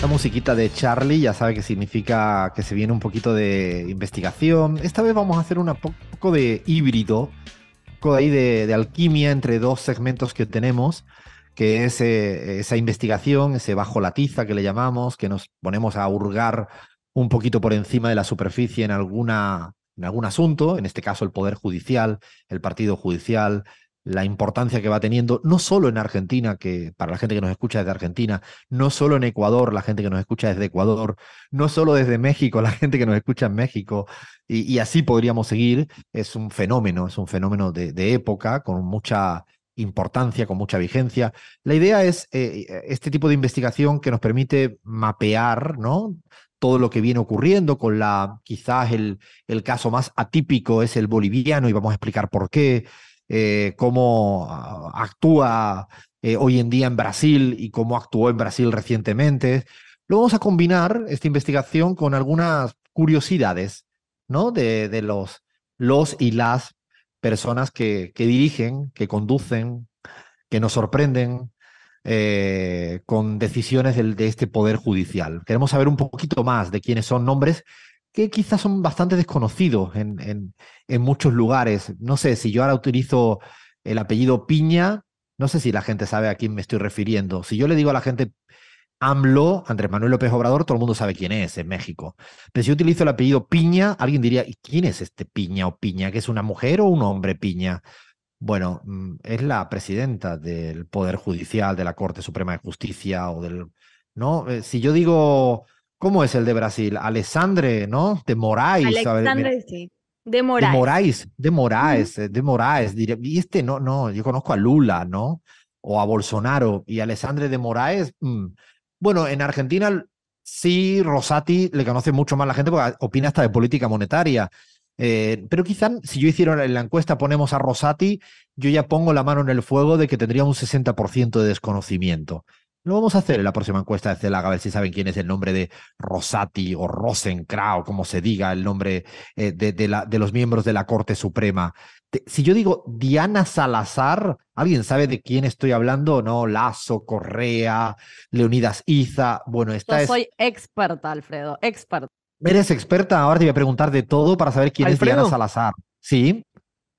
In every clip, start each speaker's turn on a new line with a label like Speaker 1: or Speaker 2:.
Speaker 1: Esta musiquita de Charlie ya sabe que significa que se viene un poquito de investigación. Esta vez vamos a hacer un poco de híbrido, un poco ahí de, alquimia entre dos segmentos que tenemos que es eh, esa investigación, ese bajo la tiza que le llamamos, que nos ponemos a hurgar un poquito por encima de la superficie en alguna en algún asunto, en este caso el poder judicial, el partido judicial, la importancia que va teniendo, no solo en Argentina, que para la gente que nos escucha desde Argentina, no solo en Ecuador, la gente que nos escucha desde Ecuador, no solo desde México, la gente que nos escucha en México, y, así podríamos seguir, es un fenómeno, es un fenómeno de, época, con mucha importancia, con mucha vigencia. La idea es eh, este tipo de investigación que nos permite mapear, ¿no? todo lo que viene ocurriendo con la, quizás el, el caso más atípico es el boliviano y vamos a explicar por qué, eh, cómo ah, actúa eh, hoy en día en Brasil y cómo actuó en Brasil recientemente. Lo vamos a combinar, esta investigación, con algunas curiosidades ¿no? de, los, los y las personas que, que dirigen, que conducen, que nos sorprenden, eh, con decisiones de este poder judicial. Queremos saber un poquito más de quiénes son nombres que quizás son bastante desconocidos en, en, muchos lugares. No sé, si yo ahora utilizo el apellido Piña, no sé si la gente sabe a quién me estoy refiriendo. Si yo le digo a la gente AMLO, Andrés Manuel López Obrador, todo el mundo sabe quién es en México. Pero si yo utilizo el apellido Piña, alguien diría, quién es este Piña o Piña? ¿Que es una mujer o un hombre Piña? Bueno, mm, es la presidenta del Poder Judicial, de la Corte Suprema de Justicia o del... ¿No? Eh, si yo digo ¿Cómo es el de Brasil? Alessandre, ¿no? De Moraes. Alexandre,
Speaker 2: sí. De Moraes.
Speaker 1: De Moraes, eh, de Moraes, Y este, no, no, yo conozco a Lula, ¿no? O a Bolsonaro. Y Alessandre de Moraes, mm, bueno, en Argentina sí, Rosati le conoce mucho más la gente porque opina hasta de política monetaria. Eh, pero quizás si yo hiciera la encuesta, ponemos a Rosati, yo ya pongo la mano en el fuego de que tendría un 60% de desconocimiento. Lo vamos a hacer en la próxima encuesta de la a ver si saben quién es el nombre de Rosati o Rosencrao, como se diga el nombre eh, de, la, de, los miembros de la Corte Suprema. si yo digo Diana Salazar, ¿alguien sabe de quién estoy hablando? No, Lazo, Correa, Leonidas Iza. Bueno, esta yo soy
Speaker 3: experta, Alfredo, experta.
Speaker 4: Eres experta, ahora te voy a preguntar de todo para saber quién es Diana Salazar. Sí.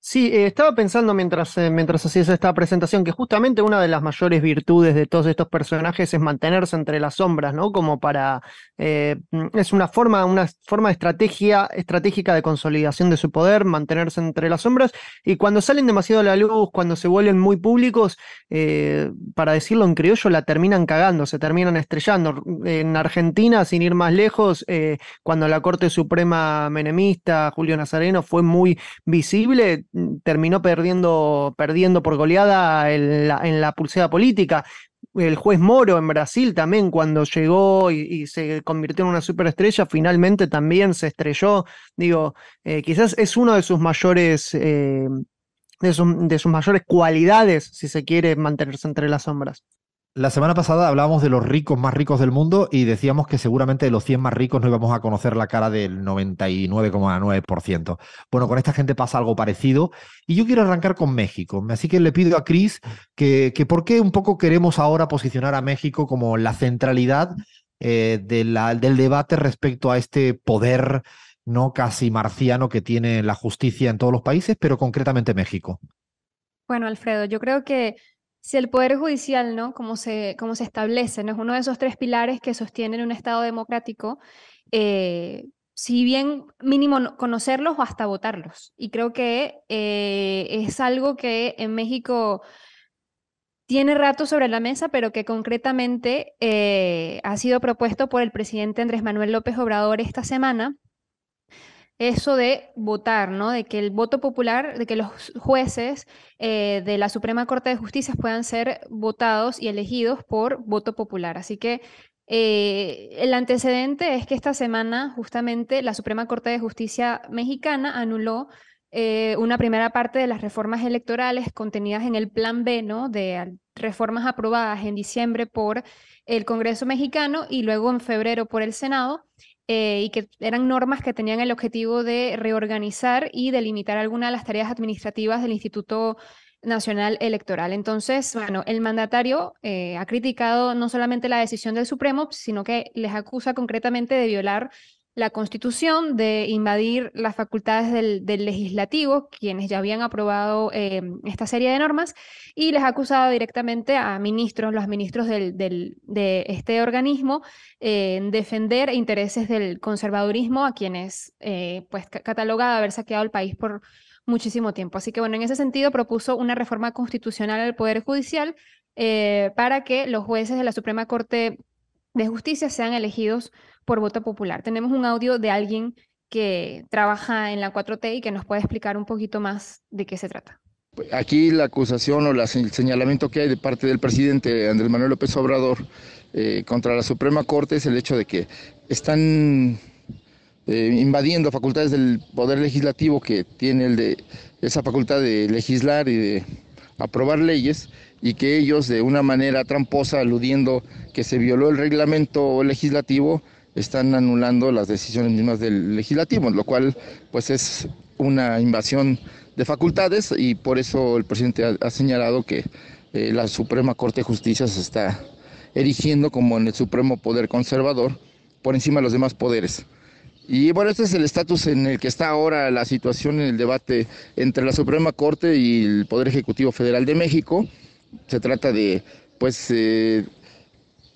Speaker 4: Sí, eh, estaba pensando mientras, eh, mientras hacías esta presentación que justamente una de las mayores virtudes de todos estos personajes es mantenerse entre las sombras, ¿no? Como para. Eh, mm, es una forma, una forma de estrategia, estratégica de consolidación de su poder, mantenerse entre las sombras. Y cuando salen demasiado a la luz, cuando se vuelven muy públicos, para decirlo en criollo, la terminan cagando, se terminan estrellando. En Argentina, sin ir más lejos, cuando la Corte Suprema Menemista, Julio Nazareno, fue muy visible Mm, terminó perdiendo, perdiendo por goleada en la, en la pulsera política. El juez Moro en Brasil también, cuando llegó y, se convirtió en una superestrella, finalmente también se estrelló. Digo, eh, quizás es uno de sus mayores eh, de, sus mayores cualidades, si se quiere mantenerse entre las sombras.
Speaker 1: La semana pasada hablábamos de los ricos más ricos del mundo y decíamos que seguramente de los 100 más ricos no íbamos a conocer la cara del 99,9%. Bueno, con esta gente pasa algo parecido y yo quiero arrancar con México. Así que le pido a Cris que, que por qué un poco queremos ahora posicionar a México como la centralidad eh, del debate respecto a este poder no casi marciano que tiene la justicia en todos los países, pero concretamente México.
Speaker 5: Bueno, Alfredo, yo creo que si el Poder Judicial, ¿no? Como se, como se establece, ¿no? Es uno de esos tres pilares que sostienen un Estado democrático, eh, si bien mínimo conocerlos o hasta votarlos. Y creo que eh, es algo que en México tiene rato sobre la mesa, pero que concretamente eh, ha sido propuesto por el presidente Andrés Manuel López Obrador esta semana eso de votar, ¿no? De que el voto popular, de que los jueces eh, de la Suprema Corte de Justicia puedan ser votados y elegidos por voto popular. Así que eh, el antecedente es que esta semana justamente la Suprema Corte de Justicia mexicana anuló eh, una primera parte de las reformas electorales contenidas en el Plan B, ¿no? De reformas aprobadas en diciembre por el Congreso mexicano y luego en febrero por el Senado. Eh, y que eran normas que tenían el objetivo de reorganizar y delimitar algunas de las tareas administrativas del Instituto Nacional Electoral. Entonces, bueno, el mandatario eh, ha criticado no solamente la decisión del Supremo, sino que les acusa concretamente de violar la Constitución de invadir las facultades del, legislativo, quienes ya habían aprobado em, esta serie de normas, y les ha acusado directamente a ministros, los ministros de este organismo, en defender intereses del conservadurismo a quienes, eh, pues, catalogada haber saqueado el país por muchísimo tiempo. Así que, bueno, en ese sentido propuso una reforma constitucional al Poder Judicial eh, para que los jueces de la Suprema Corte de Justicia sean elegidos por voto popular. Tenemos un audio de alguien que trabaja en la 4T y que nos puede explicar un poquito más de qué se trata.
Speaker 6: Aquí la acusación o el señalamiento que hay de parte del presidente Andrés Manuel López Obrador eh, contra la Suprema Corte es el hecho de que están eh, invadiendo facultades del Poder Legislativo que tiene el de, esa facultad de legislar y de aprobar leyes y que ellos de una manera tramposa, aludiendo que se violó el reglamento legislativo, están anulando las decisiones mismas del legislativo, lo cual pues es una invasión de facultades y por eso el presidente ha, señalado que eh, la Suprema Corte de Justicia se está erigiendo como en el supremo poder conservador por encima de los demás poderes. Y bueno, este es el estatus en el que está ahora la situación en el debate entre la Suprema Corte y el Poder Ejecutivo Federal de México. Se trata de, pues, eh,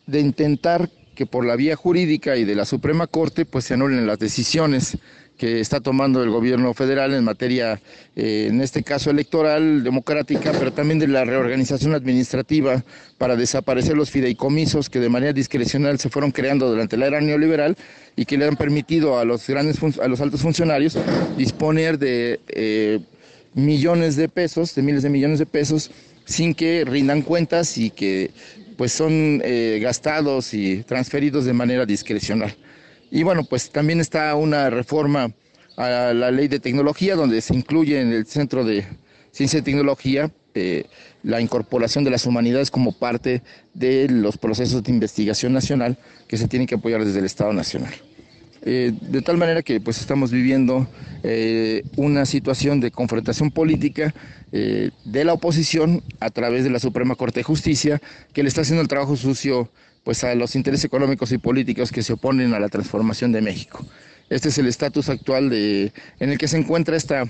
Speaker 6: de intentar que por la vía jurídica y de la Suprema Corte pues se anulen las decisiones que está tomando el gobierno federal en materia, eh, en este caso electoral, democrática, pero también de la reorganización administrativa para desaparecer los fideicomisos que de manera discrecional se fueron creando durante la era neoliberal y que le han permitido a los grandes a los altos funcionarios disponer de eh, millones de pesos, de miles de millones de pesos sin que rindan cuentas y que pues son eh, gastados y transferidos de manera discrecional. Y bueno, pues también está una reforma a la ley de tecnología, donde se incluye en el Centro de Ciencia y Tecnología eh, la incorporación de las humanidades como parte de los procesos de investigación nacional que se tienen que apoyar desde el Estado Nacional. Eh, de tal manera que pues estamos viviendo eh, una situación de confrontación política eh, de la oposición a través de la Suprema Corte de Justicia, que le está haciendo el trabajo sucio pues a los intereses económicos y políticos que se oponen a la transformación de México. Este es el estatus actual de, en el que se encuentra esta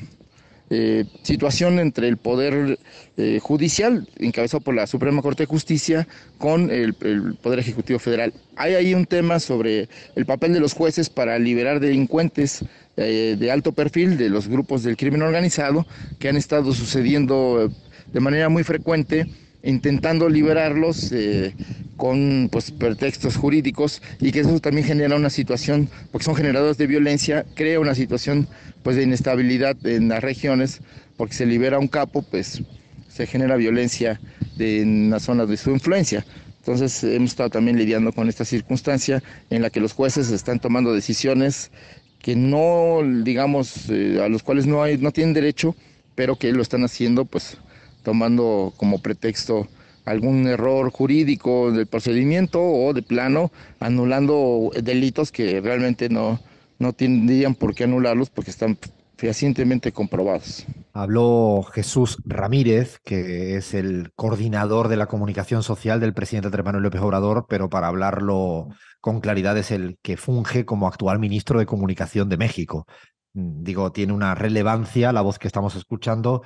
Speaker 6: eh, situación entre el Poder eh, Judicial, encabezado por la Suprema Corte de Justicia, con el, Poder Ejecutivo Federal. Hay ahí un tema sobre el papel de los jueces para liberar delincuentes eh, de alto perfil de los grupos del crimen organizado que han estado sucediendo de manera muy frecuente intentando liberarlos eh, con pues, pretextos jurídicos y que eso también genera una situación, porque son generadores de violencia, crea una situación pues, de inestabilidad en las regiones, porque se libera un capo, pues se genera violencia en las zonas de su influencia. Entonces hemos estado también lidiando con esta circunstancia en la que los jueces están tomando decisiones que no, digamos, eh, a los cuales no, hay, no tienen derecho, pero que lo están haciendo pues tomando como pretexto algún error jurídico del procedimiento o de plano anulando delitos que realmente no, no tendrían por qué anularlos porque están fehacientemente comprobados.
Speaker 1: Habló Jesús Ramírez, que es el coordinador de la comunicación social del presidente Andrés Manuel López Obrador, pero para hablarlo con claridad es el que funge como actual ministro de Comunicación de México. Mm, digo, tiene una relevancia la voz que estamos escuchando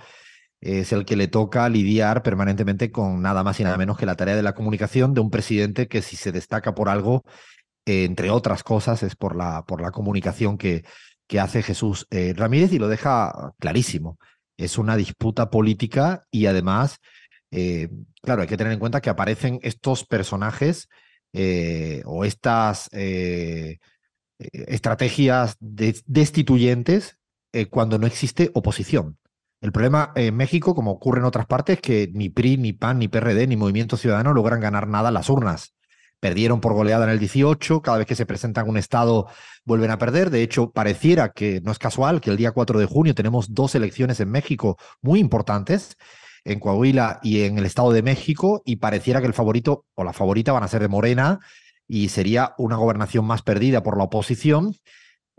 Speaker 1: es el que le toca lidiar permanentemente con nada más y nada menos que la tarea de la comunicación de un presidente que si se destaca por algo, eh, entre otras cosas, es por la, por la comunicación que, que hace Jesús eh, Ramírez y lo deja clarísimo. Es una disputa política y además, eh, claro, hay que tener en cuenta que aparecen estos personajes o estas estrategias destituyentes cuando no existe oposición. El problema eh, en México, como ocurre en otras partes, es que ni PRI, ni PAN, ni PRD, ni Movimiento Ciudadano logran ganar nada en las urnas. Perdieron por goleada en el 18, cada vez que se presentan un Estado vuelven a perder. De hecho, pareciera que no es casual que el día 4 de junio tenemos dos elecciones en México muy importantes, en Coahuila y en el Estado de México, y pareciera que el favorito o la favorita van a ser de Morena, y sería una gobernación más perdida por la oposición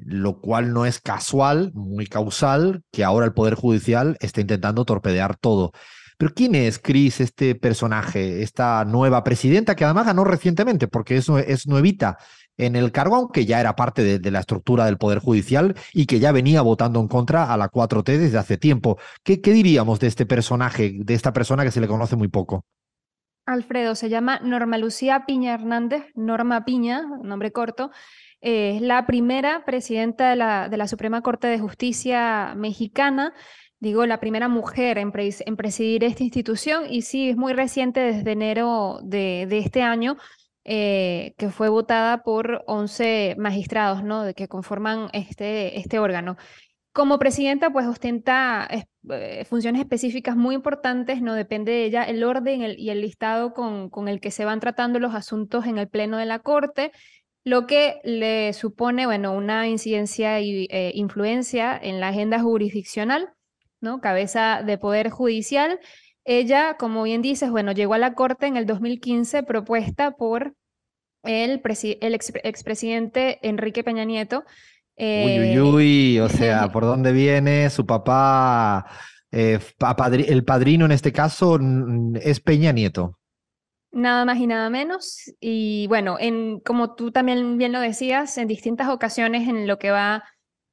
Speaker 1: lo cual no es casual, muy causal, que ahora el Poder Judicial esté intentando torpedear todo. Pero ¿quién es Cris, este personaje, esta nueva presidenta que además ganó recientemente, porque eso es nuevita en el cargo, aunque ya era parte de, la estructura del Poder Judicial y que ya venía votando en contra a la 4T desde hace tiempo? ¿Qué, qué diríamos de este personaje, de esta persona que se le conoce muy poco?
Speaker 5: Alfredo, se llama Norma Lucía Piña Hernández, Norma Piña, nombre corto, eh, es la primera presidenta de la, de la, Suprema Corte de Justicia mexicana, digo, la primera mujer en, presidir esta institución y sí, es muy reciente desde enero de, este año. Eh, que fue votada por 11 magistrados ¿no? de que conforman este, este órgano. Como presidenta, pues ostenta eh, funciones específicas muy importantes, no depende de ella el orden y el listado con, con, el que se van tratando los asuntos en el Pleno de la Corte, lo que le supone, bueno, una incidencia y eh, influencia en la agenda jurisdiccional, ¿no? Cabeza de poder judicial. Ella, como bien dices, bueno, llegó a la Corte en el 2015 propuesta por el, expresidente Enrique Peña Nieto. uy,
Speaker 1: eh, o sea, ¿por dónde viene su papá? Eh, el padrino en este caso es Peña Nieto.
Speaker 5: Nada más y nada menos. Y bueno, como tú también bien lo decías, en distintas ocasiones en lo que va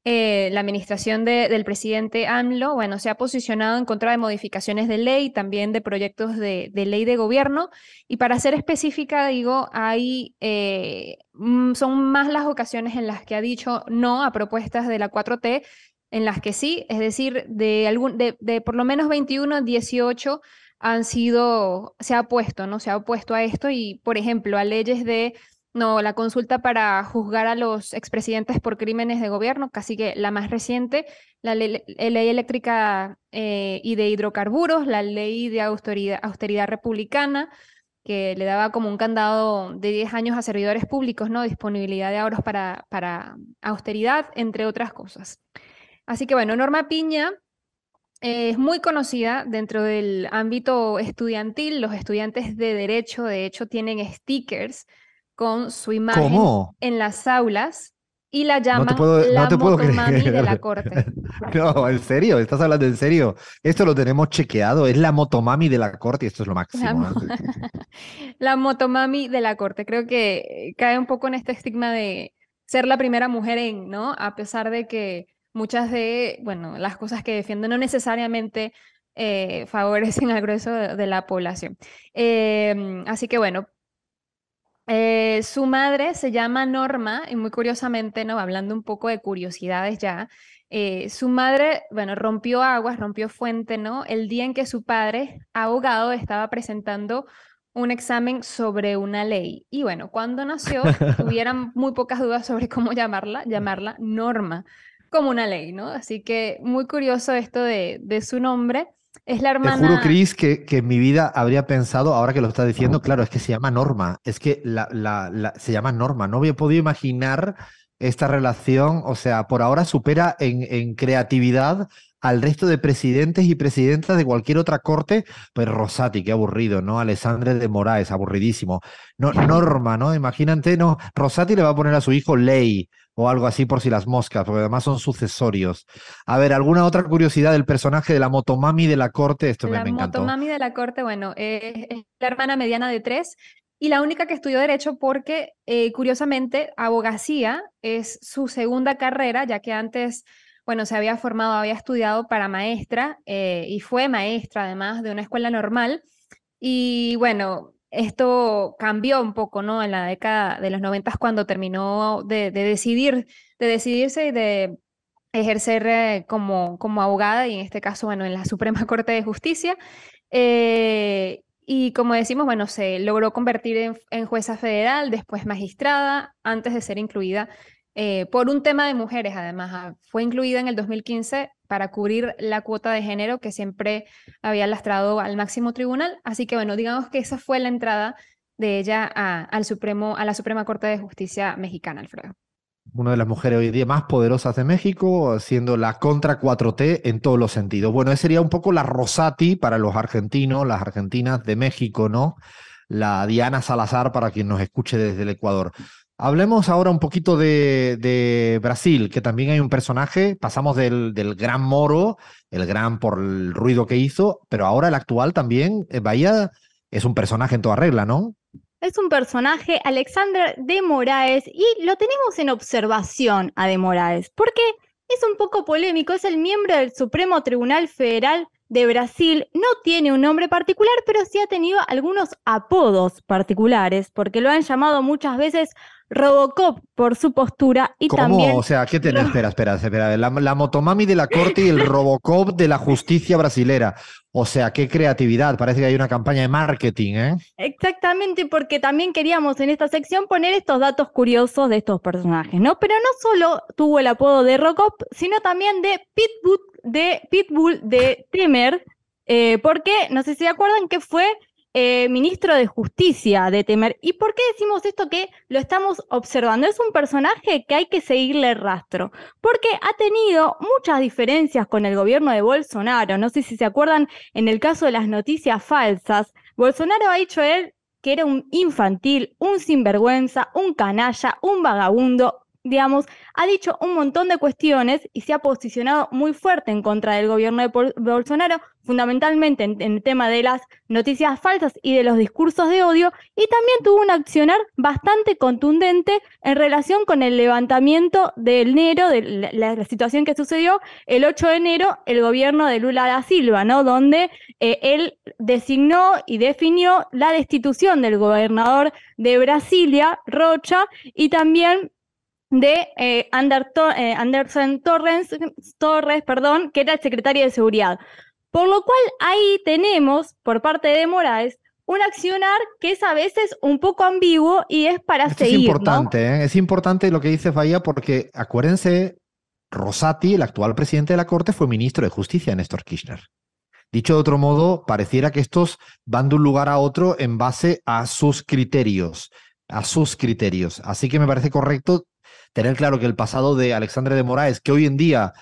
Speaker 5: eh, la administración del presidente AMLO, bueno, se ha posicionado en contra de modificaciones de ley, también de proyectos de, ley de gobierno. Y para ser específica, digo, hay, eh, mm, son más las ocasiones en las que ha dicho no a propuestas de la 4T, en las que sí, es decir, de, algún, de, de por lo menos 21, 18 han sido, se ha opuesto, ¿no? Se ha opuesto a esto y, por ejemplo, a leyes de, no, la consulta para juzgar a los expresidentes por crímenes de gobierno, casi que la más reciente, la ley, eh, eléctrica eh, y de hidrocarburos, la ley de austeridad, republicana, que le daba como un candado de 10 años a servidores públicos, ¿no? Disponibilidad de ahorros para, para austeridad, entre otras cosas. Así que bueno, Norma Piña es muy conocida dentro del ámbito estudiantil. Los estudiantes de derecho, de hecho, tienen stickers con su imagen en las aulas y la llaman la de la corte.
Speaker 1: No, ¿en serio? ¿Estás hablando en serio? Esto lo tenemos chequeado, es la motomami de la corte y esto es lo máximo.
Speaker 5: La, la motomami de la corte. Creo que cae un poco en este estigma de ser la primera mujer en, ¿no? A pesar de que muchas de, bueno, las cosas que defienden no necesariamente eh, favorecen al grueso de, la población. Em, así que bueno, eh, su madre se llama Norma y muy curiosamente, ¿no? hablando un poco de curiosidades ya, eh, su madre, bueno, rompió aguas, rompió fuente, ¿no? El día en que su padre, abogado, estaba presentando un examen sobre una ley. Y bueno, cuando nació, tuvieran muy pocas dudas sobre cómo llamarla, llamarla Norma como una ley, ¿no? Así que muy curioso esto de, su nombre. Es la hermana. Te juro, Cris,
Speaker 1: que, que, en mi vida habría pensado, ahora que lo está diciendo, claro, es que se llama Norma. Es que se llama Norma. No había podido imaginar esta relación. O sea, por ahora supera en, creatividad al resto de presidentes y presidentas de cualquier otra corte, pues Rosati, qué aburrido, ¿no? Alessandre de Moraes, aburridísimo. No, Norma, ¿no? Imagínate, no, Rosati le va a poner a su hijo Ley, o algo así por si las moscas, porque además son sucesorios. A ver, ¿alguna otra curiosidad del personaje de la motomami de la corte? Esto me, encantó. La
Speaker 5: motomami de la corte, bueno, es la hermana mediana de tres y la única que estudió derecho porque, eh, curiosamente, abogacía es su segunda carrera, ya que antes, bueno, se había formado, había estudiado para maestra eh, y fue maestra además de una escuela normal. Y bueno, esto cambió un poco, ¿no? En la década de los 90 cuando terminó de, decidir, de decidirse y de ejercer eh, como, como abogada y en este caso, bueno, en la Suprema Corte de Justicia. Eh, y como decimos, bueno, se logró convertir en, jueza federal, después magistrada, antes de ser incluida eh, por un tema de mujeres, además. Ah, fue incluida en el 2015 para cubrir la cuota de género que siempre había lastrado al máximo tribunal. Así que bueno, digamos que esa fue la entrada de ella a, al Supremo, a la Suprema Corte de Justicia mexicana, Alfredo.
Speaker 1: Una de las mujeres hoy día más poderosas de México, siendo la contra 4T en todos los sentidos. Bueno, esa sería un poco la Rosati para los argentinos, las argentinas de México, ¿no? La Diana Salazar para quien nos escuche desde el Ecuador. Hablemos ahora un poquito de, Brasil, que también hay un personaje, pasamos del, del, gran Moro, el gran por el ruido que hizo, pero ahora el actual también, eh, Bahía, es un personaje en toda regla, ¿no?
Speaker 2: Es un personaje, Alexander de Moraes, y lo tenemos en observación a de Moraes, porque es un poco polémico, es el miembro del Supremo Tribunal Federal de Brasil, no tiene un nombre particular, pero sí ha tenido algunos apodos particulares, porque lo han llamado muchas veces Robocop por su postura y ¿Cómo? también... O sea,
Speaker 1: ¿qué tenés? espera, espera, espera. La, motomami de la corte y el Robocop de la justicia brasilera. O sea, qué creatividad. Parece que hay una campaña de marketing, ¿eh?
Speaker 2: Exactamente, porque también queríamos en esta sección poner estos datos curiosos de estos personajes, ¿no? Pero no solo tuvo el apodo de Robocop, sino también de Pitbull de, Pitbull de Temer, eh, porque no sé si se acuerdan que fue eh, ministro de Justicia de Temer. ¿Y por qué decimos esto que lo estamos observando? Es un personaje que hay que seguirle rastro, porque ha tenido muchas diferencias con el gobierno de Bolsonaro. No sé si se acuerdan en el caso de las noticias falsas. Bolsonaro ha dicho él que era un infantil, un sinvergüenza, un canalla, un vagabundo, digamos, ha dicho un montón de cuestiones y se ha posicionado muy fuerte en contra del gobierno de Bolsonaro, fundamentalmente en, el tema de las noticias falsas y de los discursos de odio, y también tuvo un accionar bastante contundente en relación con el levantamiento del enero, de la, situación que sucedió el 8 de enero, el gobierno de Lula da Silva, ¿no? Donde eh, él designó y definió la destitución del gobernador de Brasilia, Rocha, y también de eh, eh, Anderson Torres, Torres perdón, que era el secretario de Seguridad. Por lo cual ahí tenemos, por parte de Moraes, un accionar que es a veces un poco ambiguo y es para seguir. Es importante,
Speaker 1: ¿eh? es importante lo que dice Bahía porque acuérdense, Rosati, el actual presidente de la Corte, fue ministro de Justicia, Néstor Kirchner. Dicho de otro modo, pareciera que estos van de un lugar a otro en base a sus criterios, a sus criterios. Así que me parece correcto tener claro que el pasado de Alexandre de Moraes, que hoy en día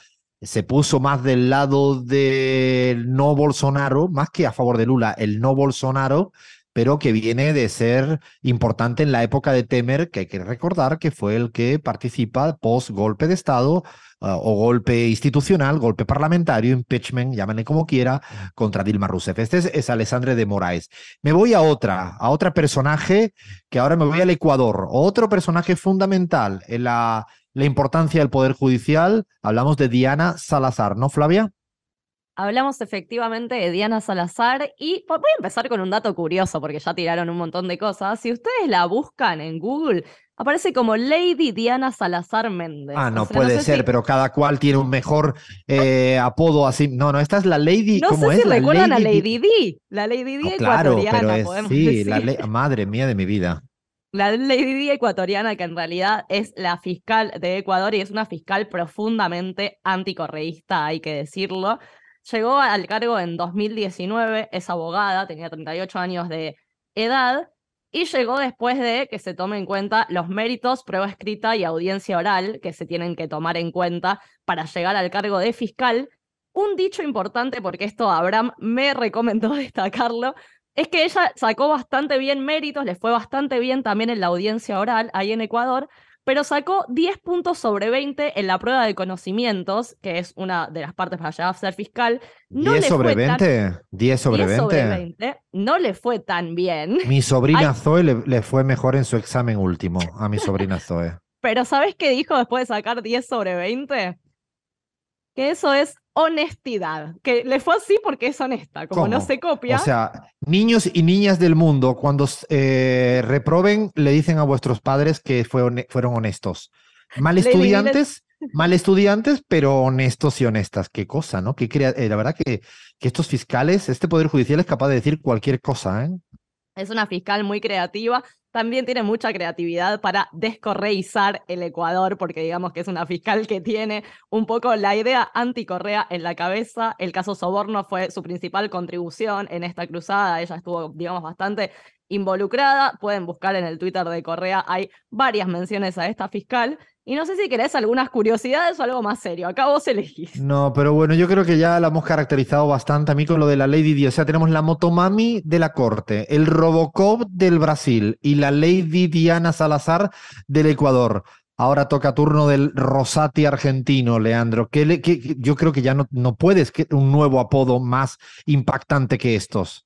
Speaker 1: se puso más del lado del no Bolsonaro, más que a favor de Lula, el no Bolsonaro, pero que viene de ser importante en la época de Temer, que hay que recordar que fue el que participa post golpe de Estado ah, o golpe institucional, golpe parlamentario, impeachment, llámenle como quiera, contra Dilma Rousseff. Este es, Alessandre de Moraes. Me voy a otra, a otro personaje que ahora me voy al Ecuador, otro personaje fundamental en la, la importancia del Poder Judicial. Hablamos de Diana Salazar, ¿no, Flavia?
Speaker 3: Hablamos efectivamente de Diana Salazar y voy a empezar con un dato curioso porque ya tiraron un montón de cosas. Si ustedes la buscan en Google, aparece como Lady Diana Salazar Méndez. Ah, no puede ser,
Speaker 1: pero cada cual tiene un mejor eh, apodo así. No, no, esta es la Lady. No ¿cómo sé es? si la a Lady
Speaker 3: D. La Lady D oh, ecuatoriana, pero sí,
Speaker 1: madre mía de mi vida.
Speaker 3: La Lady D ecuatoriana, que en realidad es la fiscal de Ecuador y es una fiscal profundamente anticorreísta, hay que decirlo. Llegó al cargo en 2019, es abogada, tenía 38 años de edad y llegó después de que se tome en cuenta los méritos, prueba escrita y audiencia oral que se tienen que tomar en cuenta para llegar al cargo de fiscal. Un dicho importante, porque esto Abraham me recomendó destacarlo, es que ella sacó bastante bien méritos, le fue bastante bien también en la audiencia oral ahí en Ecuador, pero sacó 10 puntos sobre 20 en la prueba de conocimientos, que es una de las partes para llegar a ser fiscal. ¿10 sobre 20?
Speaker 1: ¿10 sobre 20?
Speaker 3: No le fue tan bien. Mi sobrina
Speaker 1: Zoe le, le fue mejor en su examen último, a mi sobrina Zoe.
Speaker 3: Pero ¿sabes qué dijo después de sacar 10 sobre 20? que eso es honestidad, que le fue así porque es honesta, como no se copia. O sea,
Speaker 1: niños y niñas del mundo, cuando eh, reproben, le dicen a vuestros padres que fueron honestos. Mal estudiantes, mal estudiantes, pero honestos y honestas. Qué cosa, ¿no? Qué crea... Eh, la verdad que, que estos fiscales, este Poder Judicial es capaz de decir cualquier cosa, ¿eh?
Speaker 3: Es una fiscal muy creativa también tiene mucha creatividad para descorreizar el Ecuador, porque digamos que es una fiscal que tiene un poco la idea anticorrea en la cabeza. El caso Soborno fue su principal contribución en esta cruzada. Ella estuvo, digamos, bastante involucrada. Pueden buscar en el Twitter de Correa, hay varias menciones a esta fiscal. Y no sé si querés algunas curiosidades o algo más serio. Acá vos elegís.
Speaker 1: No, pero bueno, yo creo que ya la hemos caracterizado bastante a mí con lo de la Lady Di. O sea, tenemos la Motomami de la corte, el Robocop del Brasil y la Lady Diana Salazar del Ecuador. Ahora toca turno del Rosati argentino, Leandro. yo creo que ya no, no puedes un nuevo apodo más impactante que estos.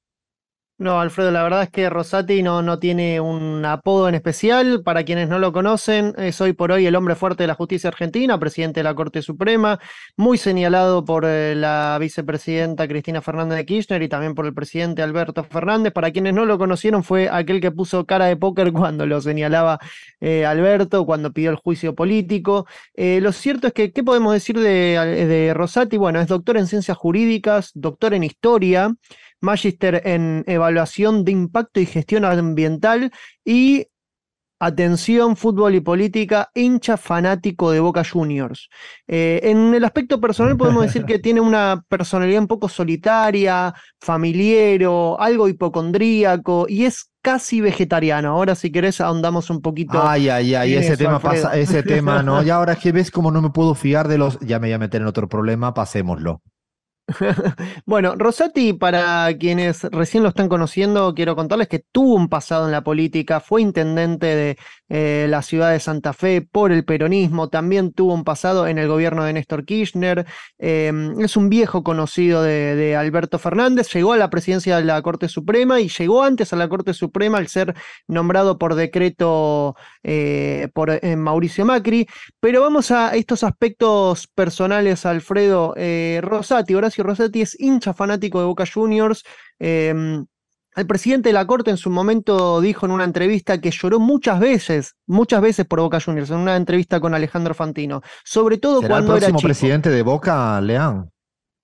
Speaker 4: No, Alfredo, la verdad es que Rosati no, no tiene un apodo en especial. Para quienes no lo conocen, es hoy por hoy el hombre fuerte de la justicia argentina, presidente de la Corte Suprema, muy señalado por eh, la vicepresidenta Cristina Fernández de Kirchner y también por el presidente Alberto Fernández. Para quienes no lo conocieron, fue aquel que puso cara de póker cuando lo señalaba eh, Alberto, cuando pidió el juicio político. Eh, lo cierto es que, ¿qué podemos decir de, de Rosati? Bueno, es doctor en ciencias jurídicas, doctor en historia. Magister en evaluación de impacto y gestión ambiental y Atención, fútbol y política, hincha fanático de Boca Juniors. Eh, en el aspecto personal podemos decir que tiene una personalidad un poco solitaria, familiero, algo hipocondríaco y es casi vegetariano. Ahora si querés ahondamos un poquito. Ay, ay, ay, ese tema pasa, ese tema,
Speaker 1: ¿no? Y ahora que ves como no me puedo fiar de los, ya me voy a meter en otro problema, pasémoslo.
Speaker 4: bueno, Rosati, para quienes recién lo están conociendo, quiero contarles que tuvo un pasado en la política, fue intendente de eh, la ciudad de Santa Fe por el peronismo, también tuvo un pasado en el gobierno de Néstor Kirchner, em, es un viejo conocido de, Alberto Fernández, llegó a la presidencia de la Corte Suprema y llegó antes a la Corte Suprema al ser nombrado por decreto eh, por eh, Mauricio Macri, pero vamos a estos aspectos personales, Alfredo Rosati, Horacio Rosetti Rossetti es hincha fanático de Boca Juniors. Em, el presidente de la Corte en su momento dijo en una entrevista que lloró muchas veces, muchas veces por Boca Juniors, en una entrevista con Alejandro Fantino, sobre todo cuando el era presidente
Speaker 1: de Boca, León.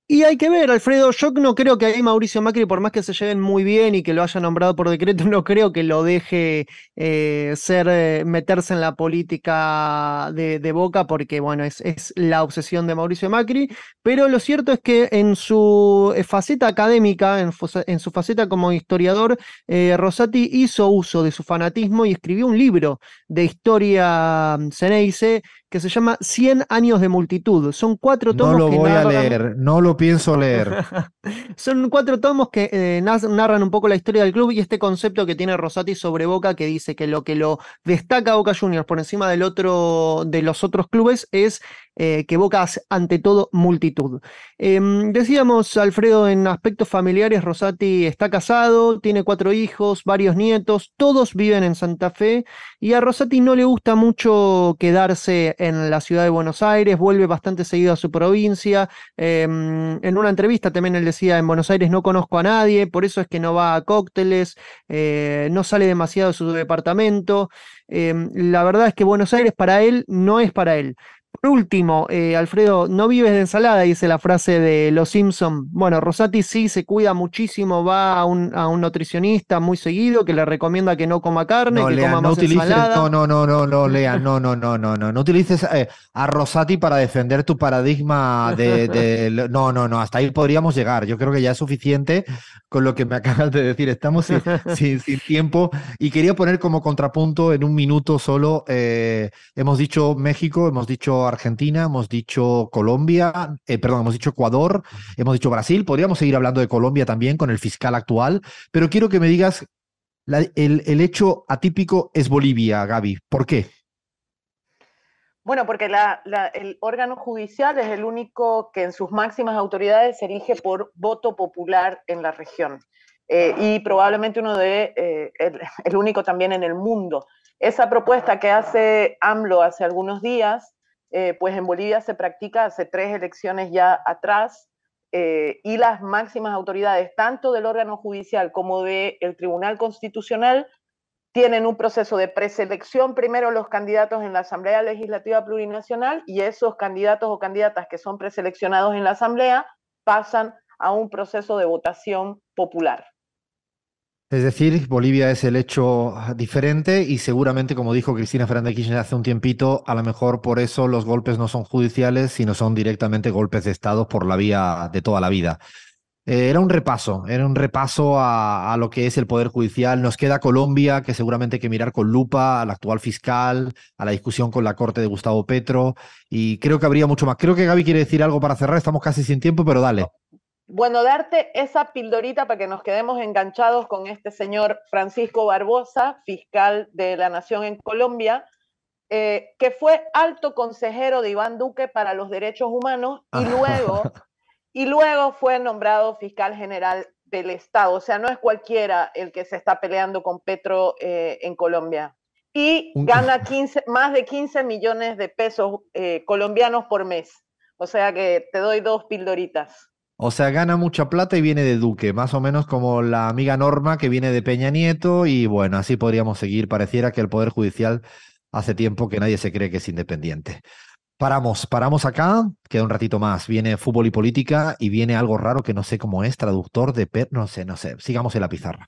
Speaker 4: Y hay que ver, Alfredo, yo no creo que ahí Mauricio Macri, por más que se lleven muy bien y que lo haya nombrado por decreto, no creo que lo deje eh, ser, eh, meterse en la política de, Boca, porque bueno, es, la obsesión de Mauricio Macri, pero lo cierto es que en su eh, faceta académica, en, su faceta como historiador, Rosati hizo uso de su fanatismo y escribió un libro de historia mm, Ceneice que se llama 100 años de multitud. Son cuatro tomos. No lo voy a leer,
Speaker 1: no lo pienso
Speaker 6: leer.
Speaker 4: Son cuatro tomos que eh, narran un poco la historia del club y este concepto que tiene Rosati sobre Boca, que dice que lo que lo destaca Boca Juniors por encima del otro, de los otros clubes es eh, que evoca ante todo multitud. Em, decíamos, Alfredo, en aspectos familiares, Rosati está casado, tiene cuatro hijos, varios nietos, todos viven en Santa Fe y a Rosati no le gusta mucho quedarse en la ciudad de Buenos Aires, vuelve bastante seguido a su provincia. Em, en una entrevista también él decía, en Buenos Aires no conozco a nadie, por eso es que no va a cócteles, eh, no sale demasiado de su departamento. Em, la verdad es que Buenos Aires para él no es para él. Por último, eh, Alfredo, no vives de ensalada, dice la frase de Los Simpson. Bueno, Rosati sí se cuida muchísimo, va a un, a un nutricionista muy seguido que le recomienda que no coma carne, que coma no más ensalada. No,
Speaker 1: no, no, no, no, Lea, no, no, no, no, no, no utilices eh, a Rosati para defender tu paradigma de, no, no, no, hasta ahí podríamos llegar. Yo creo que ya es suficiente con lo que me acabas de decir. Estamos sin, tiempo y quería poner como contrapunto en un minuto solo. Eh, hemos dicho México, hemos dicho Argentina, hemos dicho Colombia, eh, perdón, hemos dicho Ecuador, hemos dicho Brasil. Podríamos seguir hablando de Colombia también con el fiscal actual, pero quiero que me digas, el, hecho atípico es Bolivia, Gaby. ¿Por qué?
Speaker 7: Bueno, porque el órgano judicial es el único que en sus máximas autoridades se elige por voto popular en la región eh, y probablemente uno de eh, el, el, único también en el mundo. Esa propuesta que hace AMLO hace algunos días eh, pues en Bolivia se practica hace tres elecciones ya atrás eh, y las máximas autoridades, tanto del órgano judicial como del el Tribunal Constitucional, tienen un proceso de preselección primero los candidatos en la Asamblea Legislativa Plurinacional y esos candidatos o candidatas que son preseleccionados en la Asamblea pasan a un proceso de votación popular.
Speaker 1: Es decir, Bolivia es el hecho diferente y seguramente, como dijo Cristina Fernández Kirchner hace un tiempito, a lo mejor por eso los golpes no son judiciales, sino son directamente golpes de Estado por la vía de toda la vida. Eh, era un repaso, era un repaso a, lo que es el Poder Judicial. Nos queda Colombia, que seguramente hay que mirar con lupa al actual fiscal, a la discusión con la corte de Gustavo Petro, y creo que habría mucho más. Creo que Gaby quiere decir algo para cerrar, estamos casi sin tiempo, pero dale
Speaker 7: bueno, darte esa pildorita para que nos quedemos enganchados con este señor Francisco Barbosa, fiscal de la Nación en Colombia, eh, que fue alto consejero de Iván Duque para los derechos humanos y ah. luego, y luego fue nombrado fiscal general del Estado. O sea, no es cualquiera el que se está peleando con Petro eh, en Colombia. Y gana 15, más de 15 millones de pesos eh, colombianos por mes. O sea que te doy dos pildoritas.
Speaker 1: O sea, gana mucha plata y viene de Duque, más o menos como la amiga Norma que viene de Peña Nieto y bueno, así podríamos seguir. Pareciera que el Poder Judicial hace tiempo que nadie se cree que es independiente. Paramos, paramos acá, queda un ratito más. Viene fútbol y política y viene algo raro que no sé cómo es, traductor de... Per no sé, no sé, sigamos en la pizarra.